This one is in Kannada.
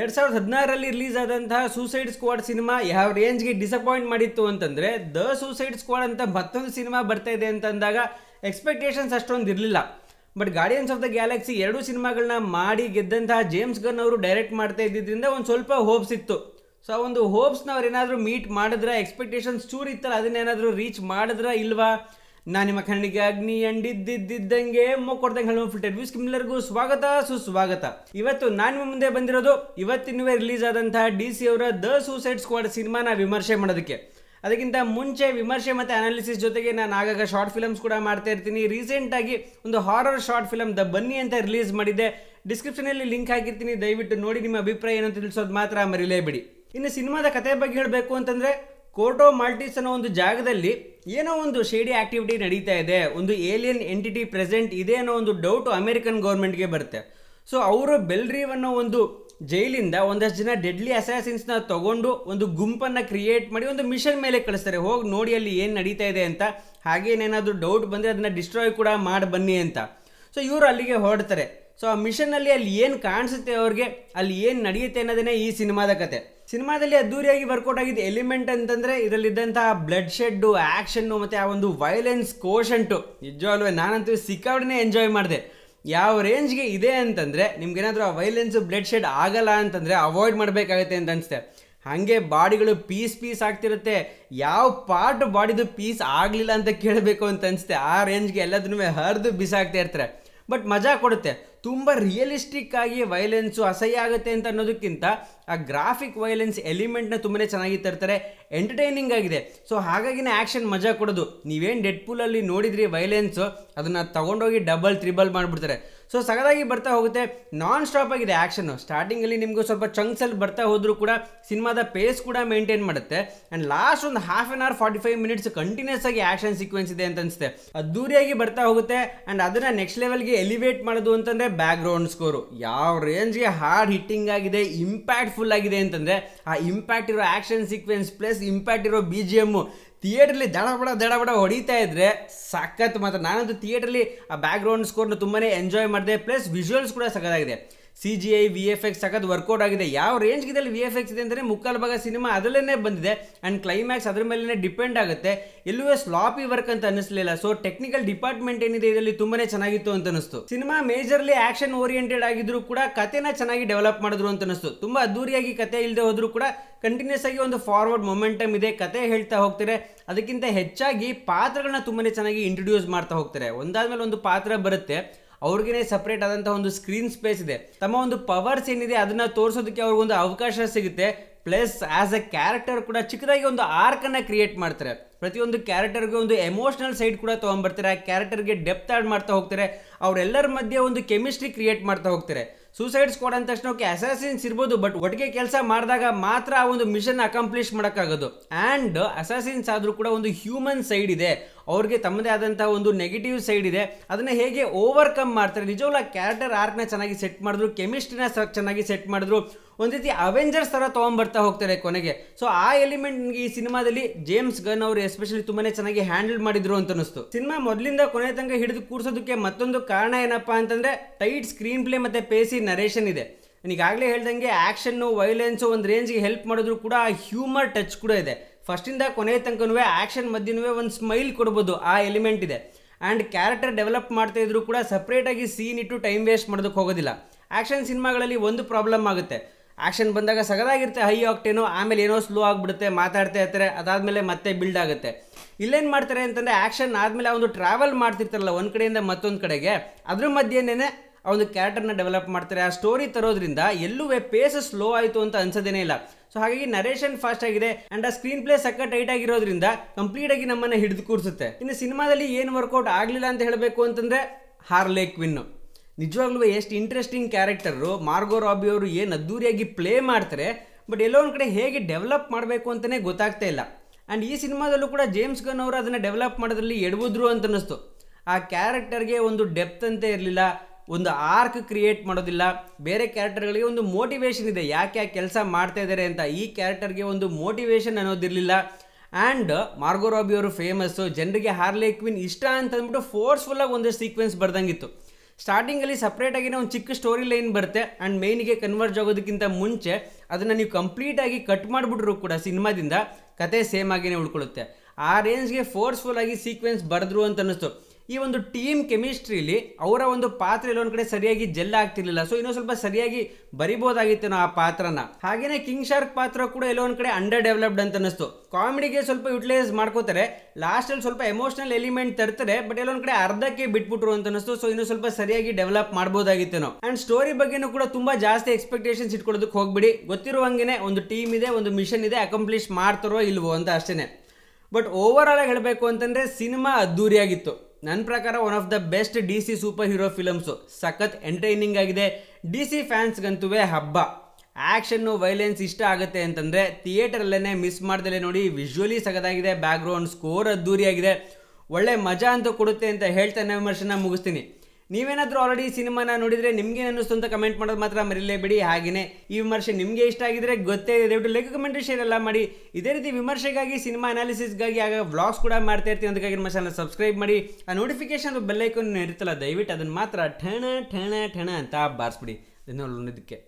ಎರಡು ಸಾವಿರದ ಹದಿನಾರರಲ್ಲಿ ರಿಲೀಸ್ ಆದಂತಹ ಸೂಸೈಡ್ ಸ್ಕ್ವಾಡ್ ಸಿನಿಮಾ ಯಾವ ರೇಂಜ್ಗೆ ಡಿಸಪಾಯಿಂಟ್ ಮಾಡಿತ್ತು ಅಂತಂದರೆ ದ ಸೂಸೈಡ್ ಸ್ಕ್ವಾಡ್ ಅಂತ ಮತ್ತೊಂದು ಸಿನಿಮಾ ಬರ್ತಾ ಇದೆ ಅಂತಂದಾಗ ಎಕ್ಸ್ಪೆಕ್ಟೇಷನ್ಸ್ ಅಷ್ಟೊಂದು ಇರಲಿಲ್ಲ but Guardians of the Galaxy ಎರಡು ಸಿನಿಮಾಗಳನ್ನ ಮಾಡಿ ಗೆದ್ದಂತಹ ಜೇಮ್ಸ್ ಗನ್ ಅವರು ಡೈರೆಕ್ಟ್ ಮಾಡ್ತಾ ಇದ್ದಿದ್ದರಿಂದ ಒಂದು ಸ್ವಲ್ಪ ಹೋಪ್ಸ್ ಇತ್ತು ಸೊ ಆ ಒಂದು ಹೋಪ್ಸ್ನ ಅವ್ರು ಏನಾದರೂ ಮೀಟ್ ಮಾಡಿದ್ರೆ ಎಕ್ಸ್ಪೆಕ್ಟೇಷನ್ಸ್ ಚೂರು ಇತ್ತಲ್ಲ ಅದನ್ನೇನಾದರೂ ರೀಚ್ ಮಾಡಿದ್ರೆ ಇಲ್ವಾ ನಾನು ನಿಮ್ಮ ಕಣ್ಣಿಗೆ ಅಗ್ನಿ ಎಂಡಿದ್ದಿದ್ದಂಗೆ ಮೊಕ್ಕೊಡ್ದಂಗೆ ಹೇಳುವ ಫಿಲ್ಟರ್ ಟೈಮ್ ಕಿಮ್ಲರ್ಗೂ ಸ್ವಾಗತ ಸುಸ್ವಾಗತ ಇವತ್ತು ನಾನು ನಿಮ್ಮ ಮುಂದೆ ಬಂದಿರೋದು ಇವತ್ತಿನವೇ ರಿಲೀಸ್ ಆದಂತಹ ಡಿ ಸಿ ಅವರ ದ ಸೂಸೈಡ್ ಸ್ಕ್ವಾಡ್ ಸಿನಿಮಾನ ವಿಮರ್ಶೆ ಮಾಡೋದಕ್ಕೆ ಅದಕ್ಕಿಂತ ಮುಂಚೆ ವಿಮರ್ಶೆ ಮತ್ತು ಅನಾಲಿಸಿಸ್ ಜೊತೆಗೆ ನಾನು ಆಗಾಗ ಶಾರ್ಟ್ ಫಿಲಮ್ಸ್ ಕೂಡ ಮಾಡ್ತಾ ಇರ್ತೀನಿ ರೀಸೆಂಟಾಗಿ ಒಂದು ಹಾರರ್ ಶಾರ್ಟ್ ಫಿಲಮ್ ದ ಬನ್ನಿ ಅಂತ ರಿಲೀಸ್ ಮಾಡಿದ್ದೆ ಡಿಸ್ಕ್ರಿಪ್ಷನಲ್ಲಿ ಲಿಂಕ್ ಹಾಕಿರ್ತೀನಿ ದಯವಿಟ್ಟು ನೋಡಿ ನಿಮ್ಮ ಅಭಿಪ್ರಾಯ ಏನು ತಿಳಿಸೋದು ಮಾತ್ರ ಮರಿಲೇಬೇಡಿ ಇನ್ನು ಸಿನಿಮಾದ ಕತೆ ಬಗ್ಗೆ ಹೇಳಬೇಕು ಅಂತಂದರೆ ಕೋಟೋ ಮಾಲ್ಟೀಸ್ ಅನ್ನೋ ಒಂದು ಜಾಗದಲ್ಲಿ ಏನೋ ಒಂದು ಶೇಡಿ ಆಕ್ಟಿವಿಟಿ ನಡೀತಾ ಇದೆ ಒಂದು ಏಲಿಯನ್ ಎಂಟಿಟಿ ಪ್ರೆಸೆಂಟ್ ಇದೆ ಅನ್ನೋ ಒಂದು ಡೌಟು ಅಮೆರಿಕನ್ ಗೌರ್ಮೆಂಟ್ಗೆ ಬರುತ್ತೆ ಸೊ ಅವರು ಬೆಲ್ರೀವ್ ಅನ್ನೋ ಒಂದು ಜೈಲಿಂದ ಒಂದಷ್ಟು ಜನ ಡೆಡ್ಲಿ ಅಸಾಸಿನ್ಸ್ನ ತಗೊಂಡು ಒಂದು ಗುಂಪನ್ನು ಕ್ರಿಯೇಟ್ ಮಾಡಿ ಒಂದು ಮಿಷನ್ ಮೇಲೆ ಕಳಿಸ್ತಾರೆ ಹೋಗಿ ನೋಡಿ ಅಲ್ಲಿ ಏನು ನಡೀತಾ ಇದೆ ಅಂತ ಹಾಗೇನೇನಾದರೂ ಡೌಟ್ ಬಂದರೆ ಅದನ್ನು ಡಿಸ್ಟ್ರಾಯ್ ಕೂಡ ಮಾಡಿ ಬನ್ನಿ ಅಂತ ಸೊ ಇವರು ಅಲ್ಲಿಗೆ ಹೊರಡ್ತಾರೆ ಸೊ ಆ ಮಿಷನ್ನಲ್ಲಿ ಅಲ್ಲಿ ಏನು ಕಾಣಿಸುತ್ತೆ ಅವ್ರಿಗೆ ಅಲ್ಲಿ ಏನು ನಡೆಯುತ್ತೆ ಅನ್ನೋದನ್ನೇ ಈ ಸಿನಿಮಾದ ಕತೆ ಸಿನಿಮಾದಲ್ಲಿ ಅದ್ದೂರಿಯಾಗಿ ವರ್ಕೌಟ್ ಆಗಿದ್ದ ಎಲಿಮೆಂಟ್ ಅಂತಂದರೆ ಇದರಲ್ಲಿದ್ದಂತಹ ಬ್ಲಡ್ ಶೆಡ್ಡು ಆ್ಯಕ್ಷನ್ನು ಮತ್ತು ಆ ಒಂದು ವೈಲೆನ್ಸ್ ಕೋಶಂಟು ಅಲ್ವೇ ನಾನಂತೂ ಸಿಕ್ಕಾವಡನೆ ಎಂಜಾಯ್ ಮಾಡಿದೆ ಯಾವ ರೇಂಜ್ಗೆ ಇದೆ ಅಂತಂದರೆ ನಿಮ್ಗೇನಾದರೂ ಆ ವೈಲೆನ್ಸು ಬ್ಲಡ್ ಶೆಡ್ ಆಗಲ್ಲ ಅಂತಂದರೆ ಅವಾಯ್ಡ್ ಮಾಡಬೇಕಾಗತ್ತೆ ಅಂತ ಅನಿಸುತ್ತೆ ಹಾಗೆ ಬಾಡಿಗಳು ಪೀಸ್ ಪೀಸ್ ಆಗ್ತಿರುತ್ತೆ ಯಾವ ಪಾರ್ಟ್ ಬಾಡಿದು ಪೀಸ್ ಆಗಲಿಲ್ಲ ಅಂತ ಕೇಳಬೇಕು ಅಂತ ಅನಿಸುತ್ತೆ ಆ ರೇಂಜ್ಗೆ ಎಲ್ಲದನ್ನೂ ಹರಿದು ಬಿಸಾಕ್ತಾ ಇರ್ತಾರೆ ಬಟ್ ಮಜಾ ಕೊಡುತ್ತೆ ತುಂಬ ರಿಯಲಿಸ್ಟಿಕ್ ಆಗಿ ವೈಲೆನ್ಸು ಅಸಹ್ಯ ಆಗುತ್ತೆ ಅಂತ ಅನ್ನೋದಕ್ಕಿಂತ ಆ ಗ್ರಾಫಿಕ್ ವೈಲೆನ್ಸ್ ಎಲಿಮೆಂಟ್ನ ತುಂಬನೇ ಚೆನ್ನಾಗಿ ತರ್ತಾರೆ ಎಂಟರ್ಟೈನಿಂಗ್ ಆಗಿದೆ ಸೊ ಹಾಗಾಗಿನೇ ಆ್ಯಕ್ಷನ್ ಮಜಾ ಕೊಡೋದು ನೀವೇನು ಡೆಡ್ ಪೂಲಲ್ಲಿ ನೋಡಿದ್ರಿ ವೈಲೆನ್ಸು ಅದನ್ನು ತಗೊಂಡೋಗಿ ಡಬಲ್ ತ್ರಿಬಲ್ ಮಾಡಿಬಿಡ್ತಾರೆ ಸೊ ಸಗದಾಗಿ ಬರ್ತಾ ಹೋಗುತ್ತೆ ನಾನ್ ಸ್ಟಾಪ್ ಆಗಿದೆ ಆ್ಯಕ್ಷನ್ನು ಸ್ಟಾರ್ಟಿಂಗಲ್ಲಿ ನಿಮಗೂ ಸ್ವಲ್ಪ ಚಂಕ್ಸಲ್ಲಿ ಬರ್ತಾ ಹೋದರೂ ಕೂಡ ಸಿನಿಮಾದ ಪೇಸ್ ಕೂಡ ಮೇಂಟೈನ್ ಮಾಡುತ್ತೆ ಆ್ಯಂಡ್ ಲಾಸ್ಟ್ ಒಂದು half an hour forty five minutes continuous ಆಗಿ ಆ್ಯಕ್ಷನ್ ಸೀಕ್ವೆನ್ಸ್ ಇದೆ ಅಂತ ಅನಿಸುತ್ತೆ ಅದ್ದೂರಿಯಾಗಿ ಬರ್ತಾ ಹೋಗುತ್ತೆ ಆ್ಯಂಡ್ ಅದನ್ನು ನೆಕ್ಸ್ಟ್ ಲೆವೆಲ್ಗೆ ಎಲಿವೇಟ್ ಮಾಡೋದು ಅಂತಂದರೆ ಬ್ಯಾಕ್ ಗ್ರೌಂಡ್ ಸ್ಕೋರು ಯಾವ ರೇಂಜ್ಗೆ ಹಾರ್ಡ್ ಹಿಟ್ಟಿಂಗ್ ಆಗಿದೆ ಇಂಪ್ಯಾಕ್ಟ್ಫುಲ್ ಆಗಿದೆ ಅಂತಂದರೆ ಆ ಇಂಪ್ಯಾಕ್ಟ್ ಇರೋ ಆ್ಯಕ್ಷನ್ ಸೀಕ್ವೆನ್ಸ್ ಪ್ಲಸ್ ಇಂಪ್ಯಾಕ್ಟ್ ಇರೋ ಬಿ ಜಿ ಎಮ್ಮು ಥಿಯೇಟ್ರಲ್ಲಿ ದಡಬಡ ದಡಬಡ ಹೊಡಿತಾ ಇದ್ರೆ ಸಖತ್ ಮಾತ್ರ ನಾನಂತೂ ಥಿಯೇಟ್ರಲ್ಲಿ ಆ ಬ್ಯಾಕ್ ಗ್ರೌಂಡ್ ಸ್ಕೋರ್ನ ತುಂಬಾ ಎಂಜಾಯ್ ಮಾಡಿದೆ ಪ್ಲಸ್ ವಿಜುವಲ್ಸ್ ಕೂಡ ಸಖತ್ತಾಗಿದೆ C G I V F X ಸಖತ್ ವರ್ಕೌಟ್ ಆಗಿದೆ ಯಾವ ರೇಂಜ್ ಇದರಲ್ಲಿ ವಿ ಎಫ್ ಎಕ್ಸ್ ಇದೆ ಅಂದರೆ ಮುಕ್ಕಾಲು ಭಾಗ ಸಿನಿಮಾ ಅದರಲ್ಲೇ ಬಂದಿದೆ ಆ್ಯಂಡ್ ಕ್ಲೈಮ್ಯಾಕ್ಸ್ ಅದ್ರ ಮೇಲೇ ಡಿಪೆಂಡ್ ಆಗುತ್ತೆ ಎಲ್ಲೂ ಸ್ಲಾಪಿ ವರ್ಕ್ ಅಂತ ಅನ್ನಿಸ್ಲಿಲ್ಲ ಸೊ ಟೆಕ್ನಿಕಲ್ ಡಿಪಾರ್ಟ್ಮೆಂಟ್ ಏನಿದೆ ಇದರಲ್ಲಿ ತುಂಬಾ ಚೆನ್ನಾಗಿತ್ತು ಅಂತ ಅನಿಸ್ತು ಸಿನಿಮಾ ಮೇಜರ್ಲಿ ಆಕ್ಷನ್ ಓರಿಯೆಂಟೆಡ್ ಆಗಿದ್ರು ಕೂಡ ಕಥೆನ ಚೆನ್ನಾಗಿ ಡೆವಲಪ್ ಮಾಡಿದ್ರು ಅಂತ ಅನಿಸ್ತು ತುಂಬ ಅದ್ದೂರಿಯಾಗಿ ಕತೆ ಇಲ್ಲದೆ ಹೋದರೂ ಕೂಡ ಕಂಟಿನ್ಯೂಸ್ ಆಗಿ ಒಂದು ಫಾರ್ವರ್ಡ್ ಮೊಮೆಂಟಮ್ ಇದೆ ಕತೆ ಹೇಳ್ತಾ ಹೋಗ್ತಾರೆ ಅದಕ್ಕಿಂತ ಹೆಚ್ಚಾಗಿ ಪಾತ್ರಗಳನ್ನ ತುಂಬಾ ಚೆನ್ನಾಗಿ ಇಂಟ್ರೊಡ್ಯೂಸ್ ಮಾಡ್ತಾ ಹೋಗ್ತಾರೆ ಒಂದಾದ್ಮೇಲೆ ಒಂದು ಪಾತ್ರ ಬರುತ್ತೆ ಅವ್ರಿಗೇನೆ ಸಪ್ರೇಟ್ ಆದಂಥ ಒಂದು ಸ್ಕ್ರೀನ್ ಸ್ಪೇಸ್ ಇದೆ ತಮ್ಮ ಒಂದು ಪವರ್ಸ್ ಏನಿದೆ ಅದನ್ನು ತೋರಿಸೋದಕ್ಕೆ ಅವ್ರಿಗೊಂದು ಅವಕಾಶ ಸಿಗುತ್ತೆ ಪ್ಲಸ್ ಆ್ಯಸ್ ಅ ಕ್ಯಾರೆಕ್ಟರ್ ಕೂಡ ಚಿಕ್ಕದಾಗಿ ಒಂದು ಆರ್ಕನ್ನು ಕ್ರಿಯೇಟ್ ಮಾಡ್ತಾರೆ ಪ್ರತಿಯೊಂದು ಕ್ಯಾರೆಕ್ಟರ್ಗೆ ಒಂದು ಎಮೋಷ್ನಲ್ ಸೈಡ್ ಕೂಡ ತೊಗೊಂಡ್ಬರ್ತಾರೆ ಆ ಕ್ಯಾರೆಕ್ಟರ್ಗೆ ಡೆಪ್ತ್ ಆಡ್ ಮಾಡ್ತಾ ಹೋಗ್ತಾರೆ ಅವರೆಲ್ಲರ ಮಧ್ಯೆ ಒಂದು ಕೆಮಿಸ್ಟ್ರಿ ಕ್ರಿಯೇಟ್ ಮಾಡ್ತಾ ಹೋಗ್ತಾರೆ ಸೂಸೈಡ್ ಸ್ಕ್ವಾಡ್ ಅಂದ ತಕ್ಷಣ ಓಕೆ ಅಸಾಸಿನ್ಸ್ ಇರ್ಬೋದು ಬಟ್ ಒಟ್ಟಿಗೆ ಕೆಲಸ ಮಾಡಿದಾಗ ಮಾತ್ರ ಆ ಒಂದು ಮಿಷನ್ ಅಕಾಂಪ್ಲಿಷ್ ಮಾಡೋಕ್ಕಾಗೋದು ಆ್ಯಂಡ್ ಅಸಾಸಿನ್ಸ್ ಆದರೂ ಕೂಡ ಒಂದು ಹ್ಯೂಮನ್ ಸೈಡ್ ಇದೆ ಅವ್ರಿಗೆ ತಮ್ಮದೇ ಆದಂಥ ಒಂದು ನೆಗೆಟಿವ್ ಸೈಡ್ ಇದೆ ಅದನ್ನು ಹೇಗೆ ಓವರ್ಕಮ್ ಮಾಡ್ತಾರೆ ನಿಜವಲ್ಲ ಕ್ಯಾರೆಕ್ಟರ್ ಆರ್ಕ್ನ ಚೆನ್ನಾಗಿ ಸೆಟ್ ಮಾಡಿದ್ರು ಕೆಮಿಸ್ಟ್ರಿನ ಚೆನ್ನಾಗಿ ಸೆಟ್ ಮಾಡಿದ್ರು ಒಂದು ರೀತಿ ಅವೆಂಜರ್ಸ್ ಥರ ತೊಗೊಂಬರ್ತಾ ಹೋಗ್ತಾರೆ ಕೊನೆಗೆ ಸೊ ಆ ಎಲಿಮೆಂಟ್ ಈ ಸಿನಿಮಾದಲ್ಲಿ ಜೇಮ್ಸ್ ಗನ್ ಅವರು ಎಸ್ಪೆಷಲಿ ತುಂಬಾ ಚೆನ್ನಾಗಿ ಹ್ಯಾಂಡಲ್ ಮಾಡಿದ್ರು ಅಂತ ಅನಿಸ್ತು ಸಿನಿಮಾ ಮೊದಲಿಂದ ಕೊನೆ ತನಕ ಹಿಡಿದು ಕೂರಿಸೋದಕ್ಕೆ ಮತ್ತೊಂದು ಕಾರಣ ಏನಪ್ಪಾ ಅಂತಂದರೆ ಟೈಟ್ ಸ್ಕ್ರೀನ್ ಪ್ಲೇ ಮತ್ತು ಪೇಸಿ ನರೇಷನ್ ಇದೆ ನನಗಾಗಲೇ ಹೇಳ್ದಂಗೆ ಆ್ಯಕ್ಷನ್ನು ವೈಲೆನ್ಸು ಒಂದು ರೇಂಜ್ಗೆ ಹೆಲ್ಪ್ ಮಾಡಿದ್ರು ಕೂಡ ಆ ಹ್ಯೂಮರ್ ಟಚ್ ಕೂಡ ಇದೆ ಫಸ್ಟಿಂದ ಕೊನೆಯ ತನಕನೂ ಆ್ಯಕ್ಷನ್ ಮಧ್ಯನೂ ಒಂದು ಸ್ಮೈಲ್ ಕೊಡ್ಬೋದು ಆ ಎಲಿಮೆಂಟ್ ಇದೆ ಆ್ಯಂಡ್ ಕ್ಯಾರೆಕ್ಟರ್ ಡೆವಲಪ್ ಮಾಡ್ತಾ ಇದ್ರು ಕೂಡ ಸಪ್ರೇಟಾಗಿ ಸೀನ್ ಇಟ್ಟು ಟೈಮ್ ವೇಸ್ಟ್ ಮಾಡೋದಕ್ಕೆ ಹೋಗೋದಿಲ್ಲ ಆ್ಯಕ್ಷನ್ ಸಿನಿಮಾಗಳಲ್ಲಿ ಒಂದು ಪ್ರಾಬ್ಲಮ್ ಆಗುತ್ತೆ ಆ್ಯಕ್ಷನ್ ಬಂದಾಗ ಸಗದಾಗಿರುತ್ತೆ ಹೈ ಆಗ್ತೇನೋ ಆಮೇಲೆ ಏನೋ ಸ್ಲೋ ಆಗಿಬಿಡುತ್ತೆ ಮಾತಾಡ್ತಾ ಇರ್ತಾರೆ ಅದಾದಮೇಲೆ ಮತ್ತೆ ಬಿಲ್ಡ್ ಆಗುತ್ತೆ ಇಲ್ಲೇನು ಮಾಡ್ತಾರೆ ಅಂತಂದರೆ ಆ್ಯಕ್ಷನ್ ಆದಮೇಲೆ ಒಂದು ಟ್ರಾವೆಲ್ ಮಾಡ್ತಿರ್ತಾರಲ್ಲ ಒಂದು ಕಡೆಯಿಂದ ಮತ್ತೊಂದು ಕಡೆಗೆ ಅದ್ರ ಮಧ್ಯೆನೇ ಆ ಒಂದು ಕ್ಯಾರೆಕ್ಟರ್ನ ಡೆವಲಪ್ ಮಾಡ್ತಾರೆ ಆ ಸ್ಟೋರಿ ತರೋದ್ರಿಂದ ಎಲ್ಲೂ ಪೇಸ್ ಸ್ಲೋ ಆಯಿತು ಅಂತ ಅನ್ಸೋದೇನೇ ಇಲ್ಲ ಸೊ ಹಾಗಾಗಿ ನರೇಷನ್ ಫಾಸ್ಟ್ ಆಗಿದೆ ಅಂಡ್ ಆ ಸ್ಕ್ರೀನ್ ಪ್ಲೇ ಸಕ್ಕ ಟೈಟ್ ಆಗಿರೋದ್ರಿಂದ ಕಂಪ್ಲೀಟ್ ಆಗಿ ನಮ್ಮನ್ನ ಹಿಡಿದು ಕೂರಿಸುತ್ತೆ ಇನ್ನು ಸಿನಿಮಾದಲ್ಲಿ ಏನು ವರ್ಕೌಟ್ ಆಗಲಿಲ್ಲ ಅಂತ ಹೇಳಬೇಕು ಅಂತಂದ್ರೆ ಹಾರ್ಲೆ ಕ್ವಿನ್ ನಿಜವಾಗ್ಲೂ ಎಷ್ಟು ಇಂಟ್ರೆಸ್ಟಿಂಗ್ ಕ್ಯಾರೆಕ್ಟರು ಮಾರ್ಗೋ ರಾಬಿ ಅವರು ಏನು ಅದ್ದೂರಿಯಾಗಿ ಪ್ಲೇ ಮಾಡ್ತಾರೆ ಬಟ್ ಎಲ್ಲೋ ಒಂದು ಕಡೆ ಹೇಗೆ ಡೆವಲಪ್ ಮಾಡಬೇಕು ಅಂತಲೇ ಗೊತ್ತಾಗ್ತಾ ಇಲ್ಲ ಆ್ಯಂಡ್ ಈ ಸಿನಿಮಾದಲ್ಲೂ ಕೂಡ ಜೇಮ್ಸ್ ಗನ್ ಅವರು ಅದನ್ನು ಡೆವಲಪ್ ಮಾಡೋದ್ರಲ್ಲಿ ಎಡವುದ್ರು ಅಂತ ಅನ್ನಿಸ್ತು ಆ ಕ್ಯಾರೆಕ್ಟರ್ಗೆ ಒಂದು ಡೆಪ್ತ್ ಅಂತ ಇರಲಿಲ್ಲ ಒಂದು ಆರ್ಕ್ ಕ್ರಿಯೇಟ್ ಮಾಡೋದಿಲ್ಲ ಬೇರೆ ಕ್ಯಾರೆಕ್ಟರ್ಗಳಿಗೆ ಒಂದು ಮೋಟಿವೇಶನ್ ಇದೆ ಯಾಕೆ ಯಾಕೆ ಕೆಲಸ ಮಾಡ್ತಾ ಇದ್ದಾರೆ ಅಂತ ಈ ಕ್ಯಾರೆಕ್ಟರ್ಗೆ ಒಂದು ಮೋಟಿವೇಶನ್ ಅನ್ನೋದಿರಲಿಲ್ಲ ಆ್ಯಂಡ್ ಮಾರ್ಗೋರಾಬಿ ಅವರು ಫೇಮಸ್ಸು ಜನರಿಗೆ ಹಾರ್ಲೆ ಕ್ವಿನ್ ಇಷ್ಟ ಅಂತ ಅಂದ್ಬಿಟ್ಟು ಫೋರ್ಸ್ಫುಲ್ಲಾಗಿ ಒಂದು ಸೀಕ್ವೆನ್ಸ್ ಬರ್ದಂಗಿತ್ತು ಸ್ಟಾರ್ಟಿಂಗಲ್ಲಿ ಸಪ್ರೇಟಾಗಿನೇ ಒಂದು ಚಿಕ್ಕ ಸ್ಟೋರಿ ಲೈನ್ ಬರುತ್ತೆ ಆ್ಯಂಡ್ ಮೈನಿಗೆ ಕನ್ವರ್ಜ್ ಆಗೋದಕ್ಕಿಂತ ಮುಂಚೆ ಅದನ್ನು ನೀವು ಕಂಪ್ಲೀಟಾಗಿ ಕಟ್ ಮಾಡಿಬಿಟ್ರು ಕೂಡ ಸಿನಿಮಾದಿಂದ ಕತೆ ಸೇಮ್ ಆಗಿನೇ ಉಳ್ಕೊಳ್ಳುತ್ತೆ ಆ ರೇಂಜ್ಗೆ ಫೋರ್ಸ್ಫುಲ್ಲಾಗಿ ಸೀಕ್ವೆನ್ಸ್ ಬರೆದ್ರು ಅಂತ ಅನ್ನಿಸ್ತು ಈ ಒಂದು ಟೀಮ್ ಕೆಮಿಸ್ಟ್ರಿಲಿ ಅವರ ಒಂದು ಪಾತ್ರ ಎಲ್ಲೊಂದು ಕಡೆ ಸರಿಯಾಗಿ ಜೆಲ್ ಆಗ್ತಿರ್ಲಿಲ್ಲ ಸೊ ಇನ್ನೊಂದು ಸ್ವಲ್ಪ ಸರಿಯಾಗಿ ಬರಿಬೋದಾಗಿತ್ತು ಆ ಪಾತ್ರನ ಹಾಗೇನೆ ಕಿಂಗ್ ಶಾರ್ಕ್ ಪಾತ್ರ ಕೂಡ ಎಲ್ಲೊಂದು ಕಡೆ ಅಂಡರ್ ಡೆವಲಪ್ಡ್ ಅಂತ ಅನ್ನಿಸ್ತು ಕಾಮಿಡಿಗೆ ಸ್ವಲ್ಪ ಯುಟಿಲೈಸ್ ಮಾಡ್ಕೋತಾರೆ ಲಾಸ್ಟಲ್ಲಿ ಸ್ವಲ್ಪ ಎಮೋಷನಲ್ ಎಲಿಮೆಂಟ್ ತರ್ತಾರೆ ಬಟ್ ಎಲ್ಲೊಂದ್ ಕಡೆ ಅರ್ಧಕ್ಕೆ ಬಿಟ್ಬಿಟ್ರು ಅಂತ ಅನ್ನಿಸ್ತು ಸೊ ಇನ್ನೊಂದು ಸ್ವಲ್ಪ ಸರಿಯಾಗಿ ಡೆವಲಪ್ ಮಾಡ್ಬೋದಾಗಿತ್ತು ಆ್ಯಂಡ್ ಅಂಡ್ ಸ್ಟೋರಿ ಬಗ್ಗೆನೂ ಕೂಡ ತುಂಬಾ ಜಾಸ್ತಿ ಎಕ್ಸ್ಪೆಕ್ಟೇಷನ್ಸ್ ಇಟ್ಕೊಳ್ಳೋದಕ್ಕೆ ಹೋಗ್ಬಿಡಿ ಹಂಗೆ ಒಂದು ಟೀಮ್ ಇದೆ ಒಂದು ಮಿಷನ್ ಇದೆ ಅಕಂಪ್ಲೀಷ್ ಮಾಡ್ತಾರೋ ಇಲ್ವೋ ಅಂತ ಅಷ್ಟೇ ಬಟ್ ಓವರ್ ಆಲ್ ಆಗಿ ಹೇಳಬೇಕು ಅಂತಂದ್ರೆ ಸಿನಿಮಾ ಅದ್ದೂರಿಯಾಗಿತ್ತು ನನ್ನ ಪ್ರಕಾರ one of the best D C superhero films ಸಖತ್ ಎಂಟರ್ಟೈನಿಂಗ್ ಆಗಿದೆ ಡಿ ಸಿ ಫ್ಯಾನ್ಸ್ಗಂತೂ ಹಬ್ಬ ಆ್ಯಕ್ಷನ್ನು ವೈಲೆನ್ಸ್ ಇಷ್ಟ ಆಗುತ್ತೆ ಅಂತಂದರೆ ಥಿಯೇಟರಲ್ಲೇ ಮಿಸ್ ಮಾಡ್ದಲೆ ನೋಡಿ ವಿಜುವಲಿ ಸಗದಾಗಿದೆ ಬ್ಯಾಕ್ಗ್ರೌಂಡ್ ಸ್ಕೋರ್ ಅದ್ದೂರಿಯಾಗಿದೆ ಒಳ್ಳೆ ಮಜಾ ಅಂತೂ ಕೊಡುತ್ತೆ ಅಂತ ಹೇಳ್ತಾನೆ ವಿಮರ್ಶನ ಮುಗಿಸ್ತೀನಿ ನೀವೇನಾದರೂ ಆಲ್ರೆಡಿ ಸಿನಿಮಾನ ನೋಡಿದರೆ ನಿಮಗೆ ಅನ್ನಿಸ್ತು ಅಂತ ಕಮೆಂಟ್ ಮಾಡೋದು ಮಾತ್ರ ಮರಿಲೇಬೇಡಿ ಹಾಗೆಯೇ ಈ ವಿಮರ್ಶೆ ನಿಮಗೆ ಇಷ್ಟ ಆಗಿದ್ರೆ ಗೊತ್ತೇ ಇದೆ ದಯವಿಟ್ಟು ಲೈಕ್ ಕಮೆಂಟ್ ಶೇರ್ ಎಲ್ಲ ಮಾಡಿ ಇದೇ ರೀತಿ ವಿಮರ್ಶೆಗಾಗಿ ಸಿನಿಮಾ ಅನಾಲಿಸಿಸ್ಗಾಗಿ ಆಗ ವ್ಲಾಗ್ಸ್ ಕೂಡ ಮಾಡ್ತಾ ಇರ್ತೀನಿ ಅದಕ್ಕಾಗಿ ನಮ್ಮ ಚಾನಲ್ ಸಬ್ಸ್ಕ್ರೈಬ್ ಮಾಡಿ ಆ ನೋಟಿಫಿಕೇಶನ್ ಬೆಲ್ಲೈಕನ್ ಇರುತ್ತಲ್ಲ ದಯವಿಟ್ಟು ಅದನ್ನು ಮಾತ್ರ ಠಣ ಠಣ ಠಣ ಅಂತ ಬಾರಿಸ್ಬಿಡಿ ಅದನ್ನು ನೋಡೋದಕ್ಕೆ